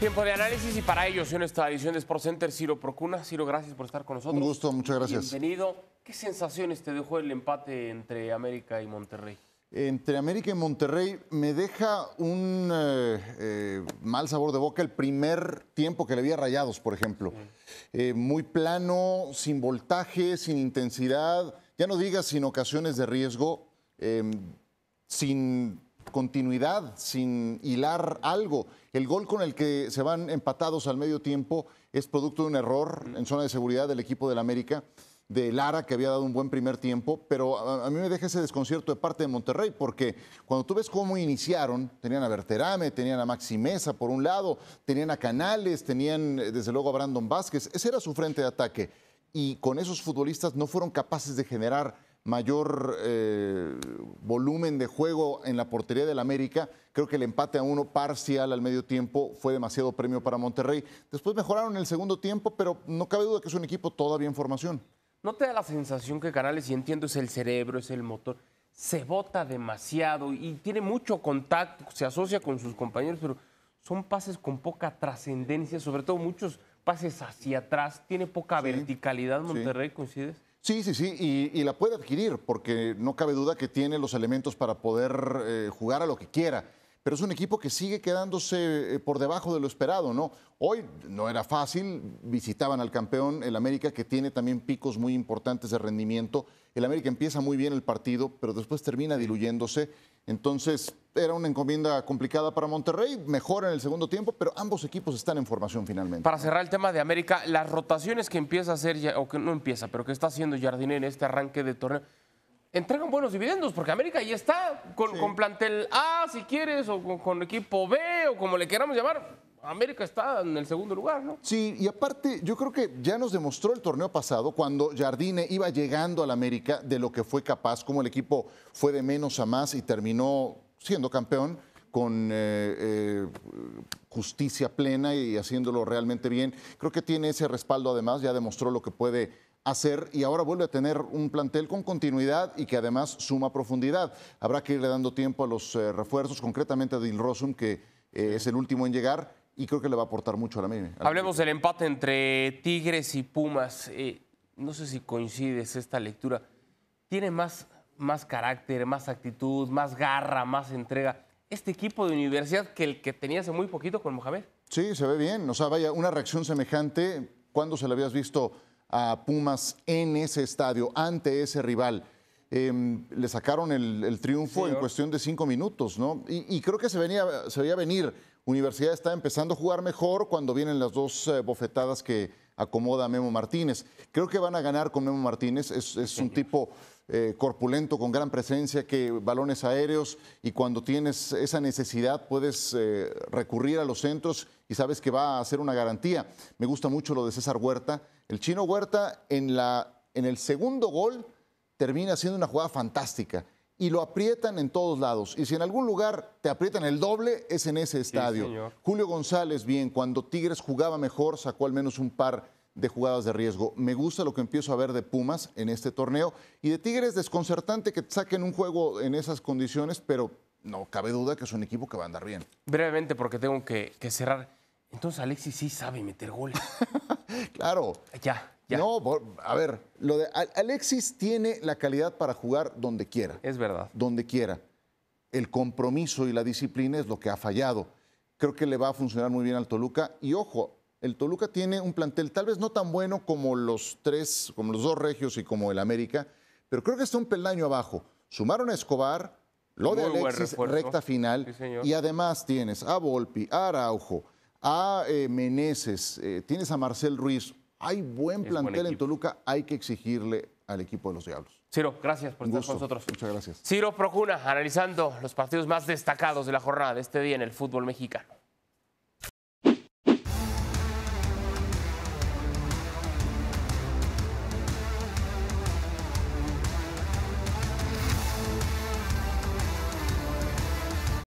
Tiempo de análisis y para ellos en esta edición de Sport Center, Ciro Procuna. Ciro, gracias por estar con nosotros. Un gusto, muchas gracias. Bienvenido. ¿Qué sensaciones te dejó el empate entre América y Monterrey? Entre América y Monterrey me deja un eh, eh, mal sabor de boca el primer tiempo que le había Rayados, por ejemplo. Eh, muy plano, sin voltaje, sin intensidad, ya no digas sin ocasiones de riesgo, sin continuidad, sin hilar algo. El gol con el que se van empatados al medio tiempo es producto de un error en zona de seguridad del equipo del América, de Lara, que había dado un buen primer tiempo, pero a, mí me deja ese desconcierto de parte de Monterrey, porque cuando tú ves cómo iniciaron, tenían a Berterame, tenían a Maxi Mesa por un lado, tenían a Canales, tenían eh, desde luego a Brandon Vázquez, ese era su frente de ataque, y con esos futbolistas no fueron capaces de generar mayor eh, volumen de juego en la portería del América. Creo que el empate a uno parcial al medio tiempo fue demasiado premio para Monterrey. Después mejoraron en el segundo tiempo, pero no cabe duda que es un equipo todavía en formación. ¿No te da la sensación que Canales, y entiendo, es el cerebro, es el motor, se bota demasiado y tiene mucho contacto, se asocia con sus compañeros, pero son pases con poca trascendencia, sobre todo muchos pases hacia atrás, tiene poca verticalidad Monterrey, ¿coincides? Sí, sí, sí, y, la puede adquirir, porque no cabe duda que tiene los elementos para poder eh, jugar a lo que quiera. Pero es un equipo que sigue quedándose eh, por debajo de lo esperado, ¿no? Hoy no era fácil, visitaban al campeón, el América, que tiene también picos muy importantes de rendimiento. El América empieza muy bien el partido, pero después termina diluyéndose entonces, era una encomienda complicada para Monterrey, mejor en el segundo tiempo, pero ambos equipos están en formación finalmente. Para cerrar el tema de América, las rotaciones que empieza a hacer, o que no empieza, pero que está haciendo Jardín en este arranque de torneo, entregan buenos dividendos, porque América ya está con, plantel A, si quieres, o con, con equipo B, o como le queramos llamar, América está en el segundo lugar, ¿no? Sí, y aparte, yo creo que ya nos demostró el torneo pasado, cuando Jardine iba llegando al América, de lo que fue capaz, como el equipo fue de menos a más y terminó siendo campeón con eh, eh, justicia plena y haciéndolo realmente bien. Creo que tiene ese respaldo además, ya demostró lo que puede hacer y ahora vuelve a tener un plantel con continuidad y que además suma profundidad. Habrá que irle dando tiempo a los eh, refuerzos, concretamente a Dil Rosum, que es el último en llegar, y creo que le va a aportar mucho a la media. Hablemos del empate entre Tigres y Pumas. Eh, no sé si coincides esta lectura. Tiene más, más carácter, más actitud, más garra, más entrega este equipo de universidad que el que tenía hace muy poquito con Mohamed. Sí, se ve bien. O sea, vaya, una reacción semejante. cuando se le habías visto a Pumas en ese estadio, ante ese rival? Em, le sacaron el, triunfo en cuestión de cinco minutos, ¿no? Y, creo que se, venía, se veía venir Universidad está empezando a jugar mejor cuando vienen las dos eh, bofetadas que acomoda Memo Martínez. Creo que van a ganar con Memo Martínez, es, un tipo eh, corpulento, con gran presencia, que balones aéreos y cuando tienes esa necesidad puedes eh, recurrir a los centros y sabes que va a ser una garantía. Me gusta mucho lo de César Huerta. El chino Huerta en, en el segundo gol termina siendo una jugada fantástica y lo aprietan en todos lados. Y si en algún lugar te aprietan el doble, es en ese estadio. Julio González, bien, cuando Tigres jugaba mejor, sacó al menos un par de jugadas de riesgo. Me gusta lo que empiezo a ver de Pumas en este torneo. Y de Tigres, desconcertante que saquen un juego en esas condiciones, pero no cabe duda que es un equipo que va a andar bien. Brevemente, porque tengo que, que cerrar. Entonces Alexis sí sabe meter goles. claro. Ya. No, a ver, lo de Alexis tiene la calidad para jugar donde quiera. Es verdad. Donde quiera. El compromiso y la disciplina es lo que ha fallado. Creo que le va a funcionar muy bien al Toluca. Y ojo, el Toluca tiene un plantel tal vez no tan bueno como los tres, como los dos regios y como el América, pero creo que está un peldaño abajo. Sumaron a Escobar, lo de Alexis, recta final, y además tienes a Volpi, a Araujo, a eh, Meneses, eh, tienes a Marcel Ruiz, hay buen plantel en Toluca, hay que exigirle al equipo de los Diablos. Ciro, gracias por estar con nosotros. Muchas gracias. Ciro Procuna, analizando los partidos más destacados de la jornada de este día en el fútbol mexicano.